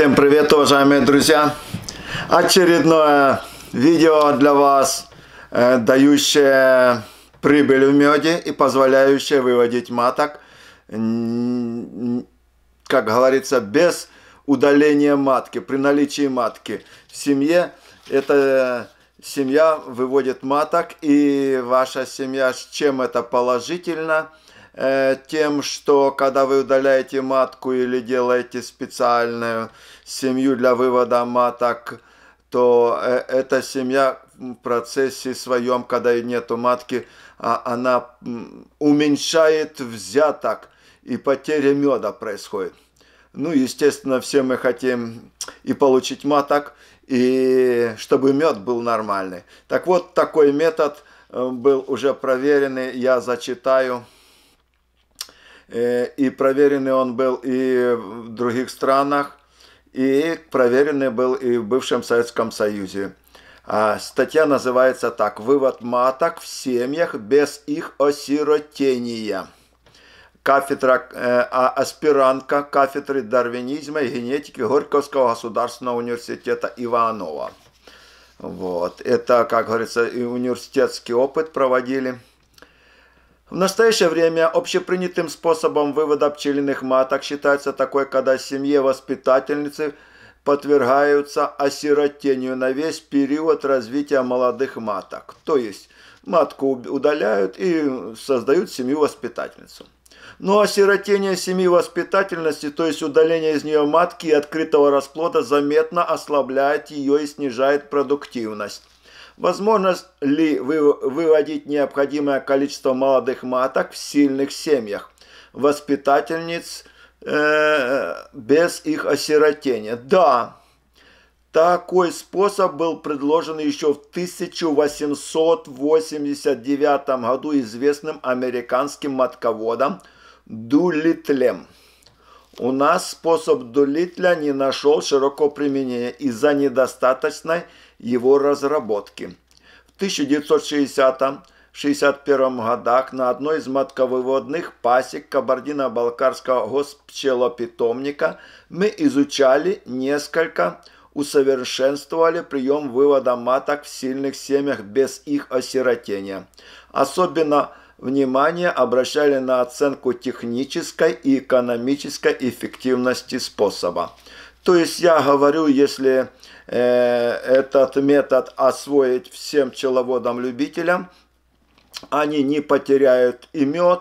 Всем привет, уважаемые друзья! Очередное видео для вас, э, дающее прибыль в меде и позволяющее выводить маток, как говорится, без удаления матки, при наличии матки в семье. Это семья выводит маток, и ваша семья, с чем это положительно – Э, тем, что когда вы удаляете матку или делаете специальную семью для вывода маток, то э, эта семья в процессе своем, когда и нету матки, а, она уменьшает взяток и потеря меда происходит. Ну, естественно, все мы хотим и получить маток, и чтобы мед был нормальный. Так вот, такой метод э, был уже проверенный, я зачитаю и проверенный он был и в других странах, и проверенный был и в бывшем Советском Союзе. А Статья называется так «Вывод маток в семьях без их осиротения». Кафедра, э, а аспирантка кафедры дарвинизма и генетики Горьковского государственного университета Иванова. Вот. Это, как говорится, университетский опыт проводили – в настоящее время общепринятым способом вывода пчелиных маток считается такой, когда семье воспитательницы подвергаются осиротению на весь период развития молодых маток. То есть матку удаляют и создают семью-воспитательницу. Но осиротение семьи воспитательности, то есть удаление из нее матки и открытого расплода, заметно ослабляет ее и снижает продуктивность. Возможно ли вы выводить необходимое количество молодых маток в сильных семьях, воспитательниц э, без их осиротения? Да, такой способ был предложен еще в 1889 году известным американским матководом Дулитлем. У нас способ Дулитля не нашел широкого применения из-за недостаточной его разработки. В 1960 61 годах на одной из матковыводных пасек Кабардино-Балкарского госпчелопитомника мы изучали несколько, усовершенствовали прием вывода маток в сильных семьях без их осиротения. Особенно внимание обращали на оценку технической и экономической эффективности способа. То есть я говорю, если э, этот метод освоить всем пчеловодам-любителям, они не потеряют и мед,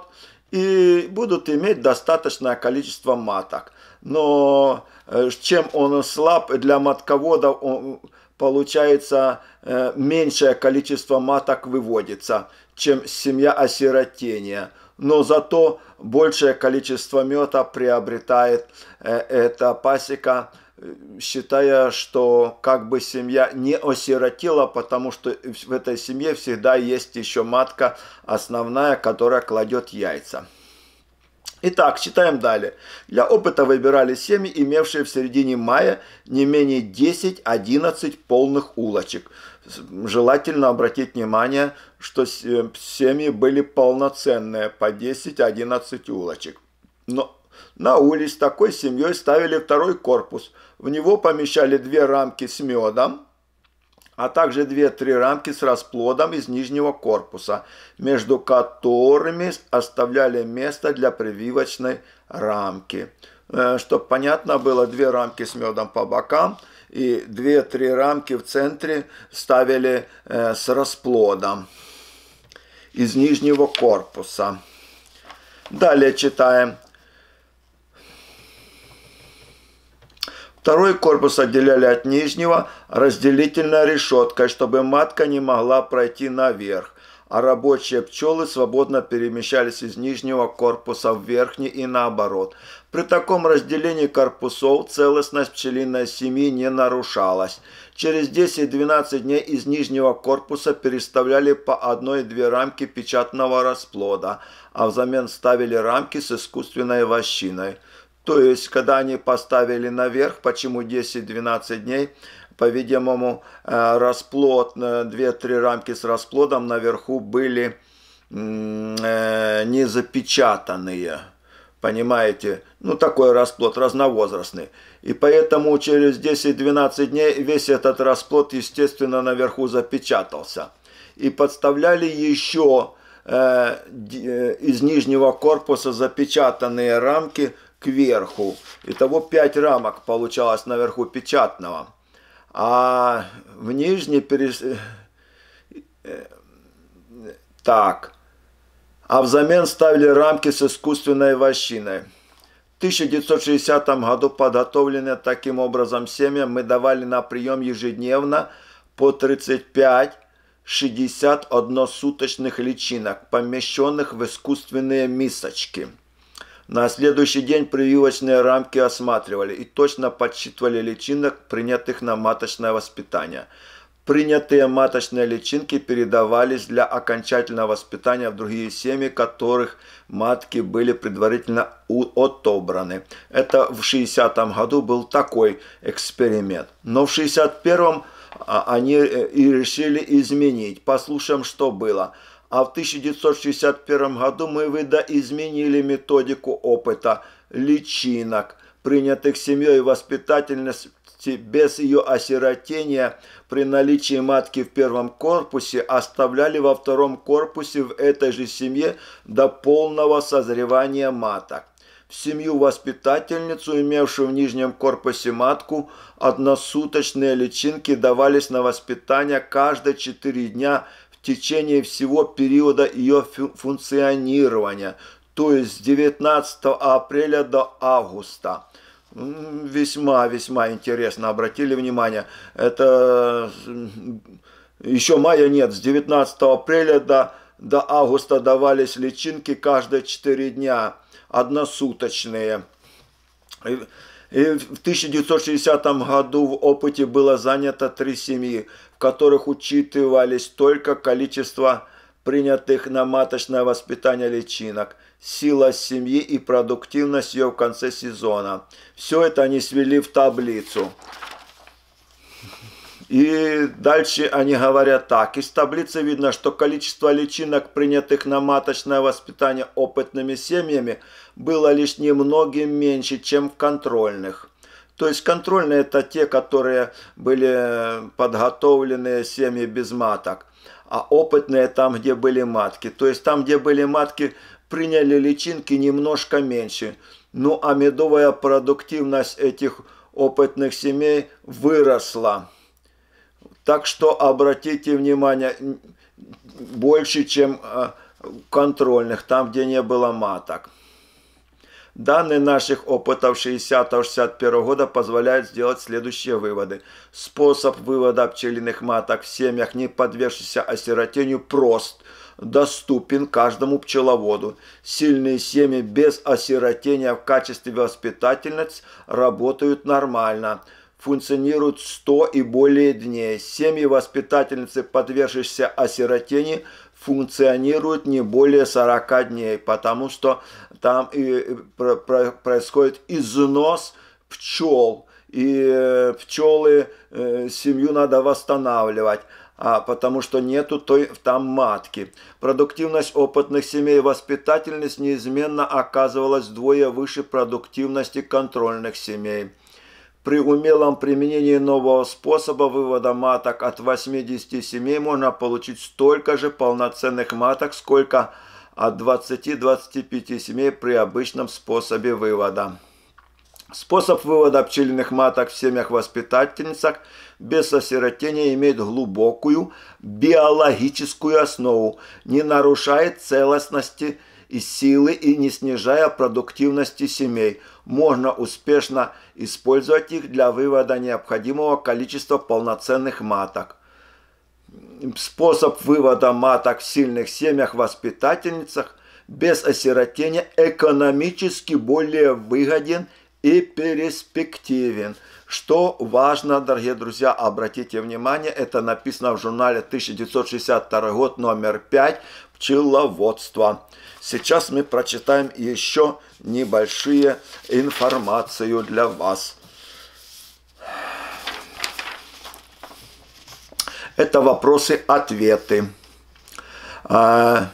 и будут иметь достаточное количество маток. Но э, чем он слаб для матководов, он, получается э, меньшее количество маток выводится, чем семья осиротения – но зато большее количество меда приобретает э, эта пасека, считая, что как бы семья не осиротила, потому что в этой семье всегда есть еще матка основная, которая кладет яйца. Итак, читаем далее. Для опыта выбирали семьи, имевшие в середине мая не менее 10-11 полных улочек желательно обратить внимание, что э, семьи были полноценные, по 10-11 улочек. Но на улиц такой семьей ставили второй корпус. В него помещали две рамки с медом, а также две-три рамки с расплодом из нижнего корпуса, между которыми оставляли место для прививочной рамки. Э, Чтобы понятно было, две рамки с медом по бокам – и две-три рамки в центре ставили э, с расплодом из нижнего корпуса. Далее читаем. Второй корпус отделяли от нижнего разделительной решеткой, чтобы матка не могла пройти наверх а рабочие пчелы свободно перемещались из нижнего корпуса в верхний и наоборот. При таком разделении корпусов целостность пчелиной семьи не нарушалась. Через 10-12 дней из нижнего корпуса переставляли по одной-две рамки печатного расплода, а взамен ставили рамки с искусственной вощиной – то есть, когда они поставили наверх, почему 10-12 дней, по-видимому, э, расплод, 2-3 э, рамки с расплодом наверху были э, не запечатанные. Понимаете? Ну, такой расплод разновозрастный. И поэтому через 10-12 дней весь этот расплод, естественно, наверху запечатался. И подставляли еще э, из нижнего корпуса запечатанные рамки – кверху. Итого 5 рамок получалось наверху печатного. А в нижней перес... Э, э, так. А взамен ставили рамки с искусственной вощиной. В 1960 году подготовленные таким образом семя мы давали на прием ежедневно по 35 60 односуточных личинок, помещенных в искусственные мисочки. На следующий день прививочные рамки осматривали и точно подсчитывали личинок, принятых на маточное воспитание. Принятые маточные личинки передавались для окончательного воспитания в другие семьи, которых матки были предварительно отобраны. Это в 60 году был такой эксперимент. Но в 61-м а, они э, и решили изменить. Послушаем, что было а в 1961 году мы видоизменили методику опыта личинок, принятых семьей воспитательности без ее осиротения при наличии матки в первом корпусе оставляли во втором корпусе в этой же семье до полного созревания маток. В семью-воспитательницу, имевшую в нижнем корпусе матку, односуточные личинки давались на воспитание каждые 4 дня течение всего периода ее функционирования, то есть с 19 апреля до августа. Весьма, весьма интересно, обратили внимание. Это еще мая нет, с 19 апреля до, до августа давались личинки каждые 4 дня, односуточные. И в 1960 году в опыте было занято три семьи которых учитывались только количество принятых на маточное воспитание личинок, сила семьи и продуктивность ее в конце сезона. Все это они свели в таблицу. И дальше они говорят так. Из таблицы видно, что количество личинок, принятых на маточное воспитание опытными семьями, было лишь немногим меньше, чем в контрольных. То есть контрольные это те, которые были подготовлены семьи без маток, а опытные там, где были матки. То есть там, где были матки, приняли личинки немножко меньше. Ну а медовая продуктивность этих опытных семей выросла. Так что обратите внимание, больше, чем э, контрольных, там, где не было маток. Данные наших опытов 60-61 года позволяют сделать следующие выводы. Способ вывода пчелиных маток в семьях, не подвергшихся осиротению, прост, доступен каждому пчеловоду. Сильные семьи без осиротения в качестве воспитательниц работают нормально – функционируют 100 и более дней. Семьи воспитательницы, подвергшиеся осиротению, функционируют не более 40 дней, потому что там и происходит износ пчел, и э, пчелы э, семью надо восстанавливать а потому что нету той там матки. Продуктивность опытных семей воспитательниц неизменно оказывалась вдвое выше продуктивности контрольных семей. При умелом применении нового способа вывода маток от 80 семей можно получить столько же полноценных маток, сколько от 20-25 семей при обычном способе вывода. Способ вывода пчелиных маток в семьях-воспитательницах без осиротения имеет глубокую биологическую основу, не нарушает целостности и силы и не снижая продуктивности семей – можно успешно использовать их для вывода необходимого количества полноценных маток. Способ вывода маток в сильных семьях-воспитательницах без осиротения экономически более выгоден и перспективен. Что важно, дорогие друзья, обратите внимание, это написано в журнале 1962 год номер 5 «Пчеловодство». Сейчас мы прочитаем еще небольшую информацию для вас. Это вопросы-ответы. А,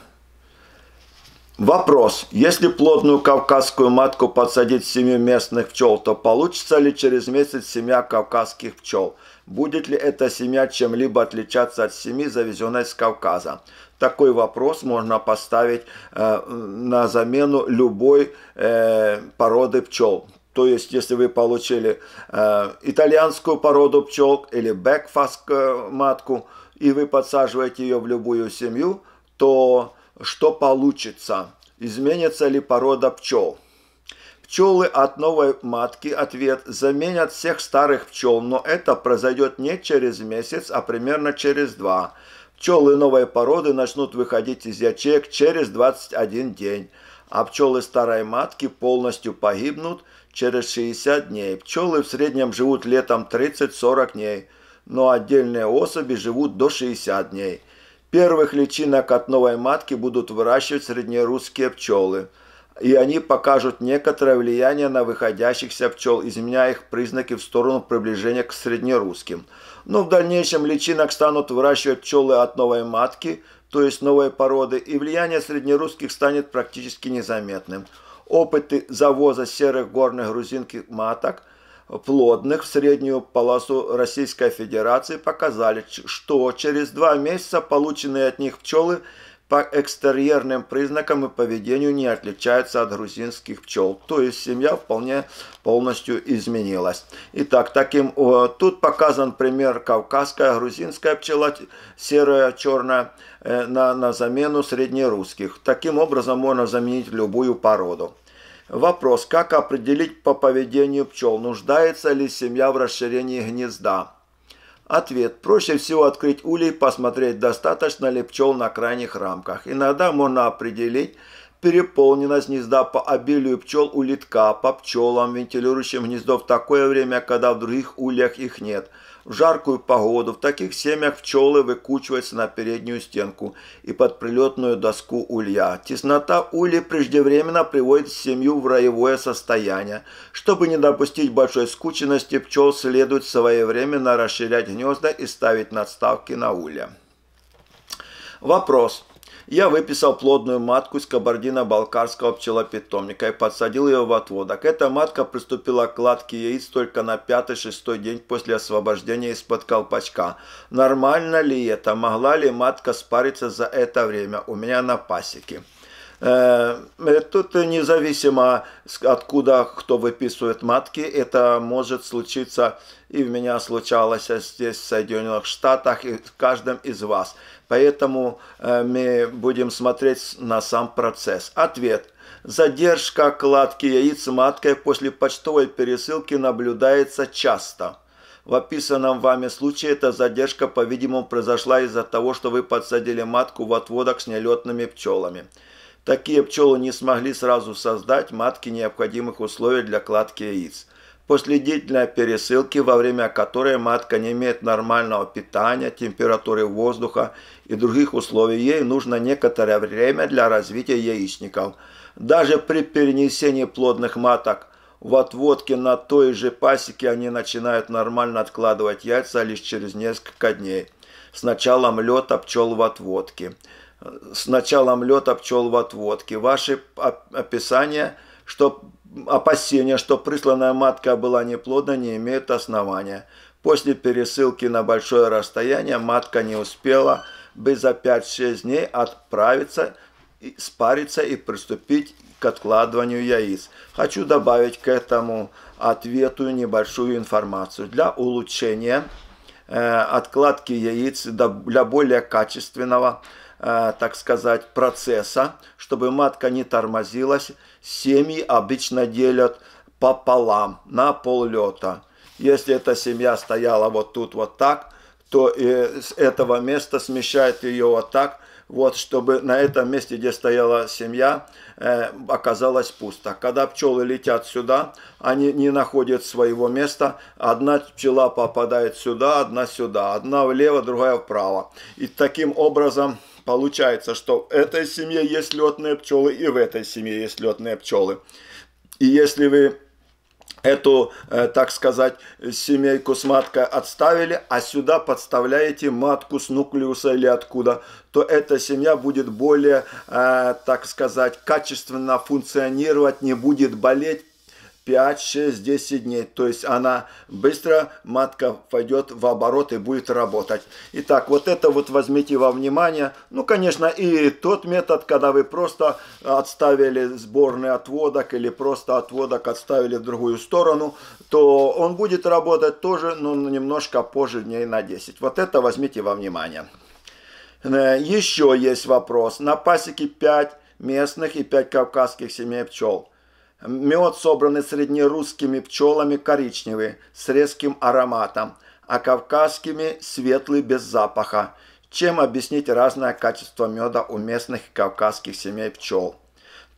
Вопрос. Если плотную кавказскую матку подсадить в семью местных пчел, то получится ли через месяц семья кавказских пчел? Будет ли эта семья чем-либо отличаться от семьи, завезенной с Кавказа? Такой вопрос можно поставить э, на замену любой э, породы пчел. То есть, если вы получили э, итальянскую породу пчел или бэкфаст э, матку, и вы подсаживаете ее в любую семью, то что получится, изменится ли порода пчел. Пчелы от новой матки, ответ, заменят всех старых пчел, но это произойдет не через месяц, а примерно через два. Пчелы новой породы начнут выходить из ячеек через 21 день, а пчелы старой матки полностью погибнут через 60 дней. Пчелы в среднем живут летом 30-40 дней, но отдельные особи живут до 60 дней – Первых личинок от новой матки будут выращивать среднерусские пчелы, и они покажут некоторое влияние на выходящихся пчел, изменяя их признаки в сторону приближения к среднерусским. Но в дальнейшем личинок станут выращивать пчелы от новой матки, то есть новой породы, и влияние среднерусских станет практически незаметным. Опыты завоза серых горных грузинских маток – плодных в среднюю полосу Российской Федерации показали, что через два месяца полученные от них пчелы по экстерьерным признакам и поведению не отличаются от грузинских пчел. То есть семья вполне полностью изменилась. Итак, таким, тут показан пример кавказская, грузинская пчела, серая, черная, э, на, на замену среднерусских. Таким образом можно заменить любую породу. Вопрос, как определить по поведению пчел, нуждается ли семья в расширении гнезда? Ответ. Проще всего открыть улей посмотреть, достаточно ли пчел на крайних рамках. Иногда можно определить, переполнена с гнезда по обилию пчел улитка, по пчелам, вентилирующим гнездо в такое время, когда в других ульях их нет. В жаркую погоду в таких семьях пчелы выкучиваются на переднюю стенку и под прилетную доску улья. Теснота ульи преждевременно приводит семью в роевое состояние. Чтобы не допустить большой скученности, пчел следует своевременно расширять гнезда и ставить надставки на улья. Вопрос я выписал плодную матку из кабардино-балкарского пчелопитомника и подсадил ее в отводок. Эта матка приступила к кладке яиц только на пятый-шестой день после освобождения из-под колпачка. Нормально ли это? Могла ли матка спариться за это время? У меня на пасеке. Э, э, тут независимо, откуда кто выписывает матки, это может случиться, и у меня случалось здесь, в Соединенных Штатах, и в каждом из вас – Поэтому э, мы будем смотреть на сам процесс. Ответ. Задержка кладки яиц маткой после почтовой пересылки наблюдается часто. В описанном вами случае эта задержка, по-видимому, произошла из-за того, что вы подсадили матку в отводок с нелетными пчелами. Такие пчелы не смогли сразу создать матки необходимых условий для кладки яиц после длительной пересылки, во время которой матка не имеет нормального питания, температуры воздуха и других условий, ей нужно некоторое время для развития яичников. Даже при перенесении плодных маток в отводке на той же пасеке они начинают нормально откладывать яйца лишь через несколько дней с началом лета пчел в отводке. С началом лета пчел в отводке. Ваши описания, что Опасения, что присланная матка была неплодна, не имеют основания. После пересылки на большое расстояние матка не успела бы за 5-6 дней отправиться, спариться и приступить к откладыванию яиц. Хочу добавить к этому ответу небольшую информацию. Для улучшения э, откладки яиц для более качественного Э, так сказать, процесса, чтобы матка не тормозилась, семьи обычно делят пополам, на поллета. Если эта семья стояла вот тут вот так, то э, с этого места смещает ее вот так, вот, чтобы на этом месте, где стояла семья, э, оказалось пусто. Когда пчелы летят сюда, они не находят своего места. Одна пчела попадает сюда, одна сюда, одна влево, другая вправо. И таким образом Получается, что в этой семье есть летные пчелы и в этой семье есть летные пчелы. И если вы эту, э, так сказать, семейку с маткой отставили, а сюда подставляете матку с нуклеуса или откуда, то эта семья будет более, э, так сказать, качественно функционировать, не будет болеть, 5, 6, 10 дней. То есть она быстро, матка пойдет в оборот и будет работать. Итак, вот это вот возьмите во внимание. Ну, конечно, и тот метод, когда вы просто отставили сборный отводок или просто отводок отставили в другую сторону, то он будет работать тоже, но немножко позже дней на 10. Вот это возьмите во внимание. Э, еще есть вопрос. На пасеке 5 местных и 5 кавказских семей пчел – Мед, собранный среднерусскими пчелами, коричневый, с резким ароматом, а кавказскими – светлый, без запаха. Чем объяснить разное качество меда у местных кавказских семей пчел?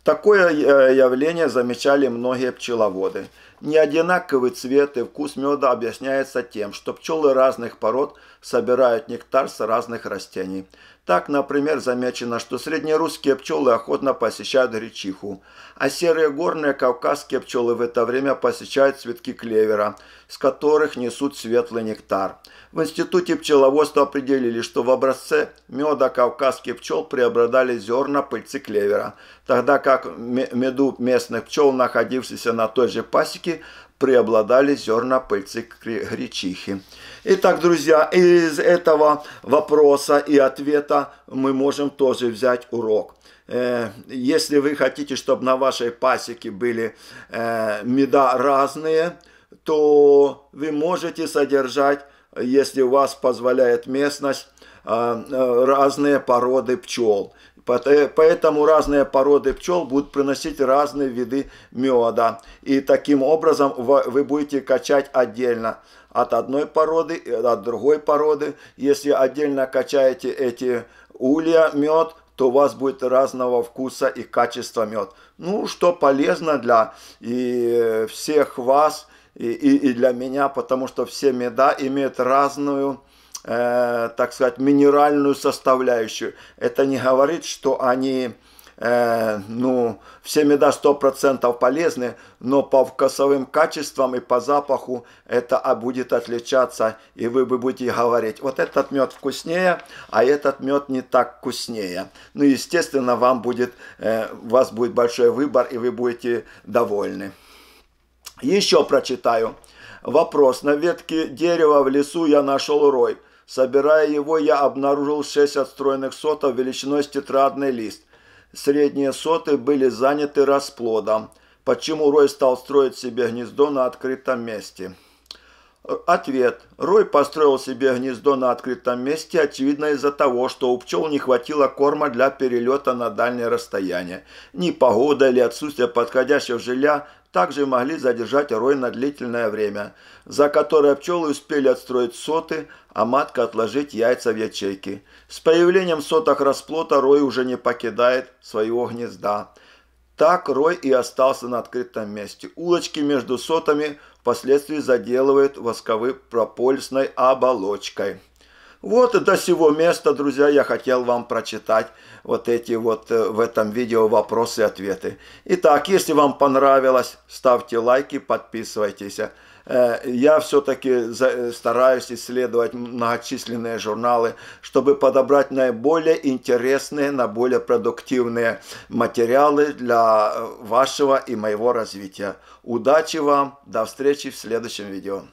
Такое э, явление замечали многие пчеловоды. Неодинаковый цвет и вкус меда объясняется тем, что пчелы разных пород собирают нектар с разных растений. Так, например, замечено, что среднерусские пчелы охотно посещают гречиху, а серые горные кавказские пчелы в это время посещают цветки клевера, с которых несут светлый нектар. В Институте пчеловодства определили, что в образце меда кавказских пчел преобладали зерна пыльцы клевера, тогда как меду местных пчел, находившихся на той же пасеке, преобладали зерна пыльцы гречихи. Итак, друзья, из этого вопроса и ответа мы можем тоже взять урок э, если вы хотите, чтобы на вашей пасеке были э, меда разные, то вы можете содержать, если у вас позволяет местность, э, разные породы пчел. Э, поэтому разные породы пчел будут приносить разные виды меда. И таким образом вы будете качать отдельно от одной породы, э, от другой породы. Если отдельно качаете эти улья, мед, то у вас будет разного вкуса и качества мед. Ну, что полезно для и э, всех вас, и, и, и для меня, потому что все меда имеют разную э, так сказать, минеральную составляющую. Это не говорит, что они э, ну, все меда 100% полезны, но по вкусовым качествам и по запаху это а будет отличаться, и вы будете говорить, вот этот мед вкуснее, а этот мед не так вкуснее. Ну, естественно, вам будет, э, у вас будет большой выбор, и вы будете довольны. Еще прочитаю. Вопрос. На ветке дерева в лесу я нашел рой. Собирая его, я обнаружил шесть отстроенных сотов величиной с тетрадный лист. Средние соты были заняты расплодом. Почему Рой стал строить себе гнездо на открытом месте? Ответ. Рой построил себе гнездо на открытом месте, очевидно из-за того, что у пчел не хватило корма для перелета на дальнее расстояние. Ни погода или отсутствие подходящего жилья также могли задержать рой на длительное время, за которое пчелы успели отстроить соты, а матка отложить яйца в ячейки. С появлением соток расплота рой уже не покидает своего гнезда. Так рой и остался на открытом месте. Улочки между сотами – впоследствии заделывают восковой пропольсной оболочкой. Вот до сего места, друзья, я хотел вам прочитать вот эти вот э, в этом видео вопросы и ответы. Итак, если вам понравилось, ставьте лайки, подписывайтесь. Э, я все-таки э, стараюсь исследовать многочисленные журналы, чтобы подобрать наиболее интересные, наиболее продуктивные материалы для э, вашего и моего развития. Удачи вам, до встречи в следующем видео.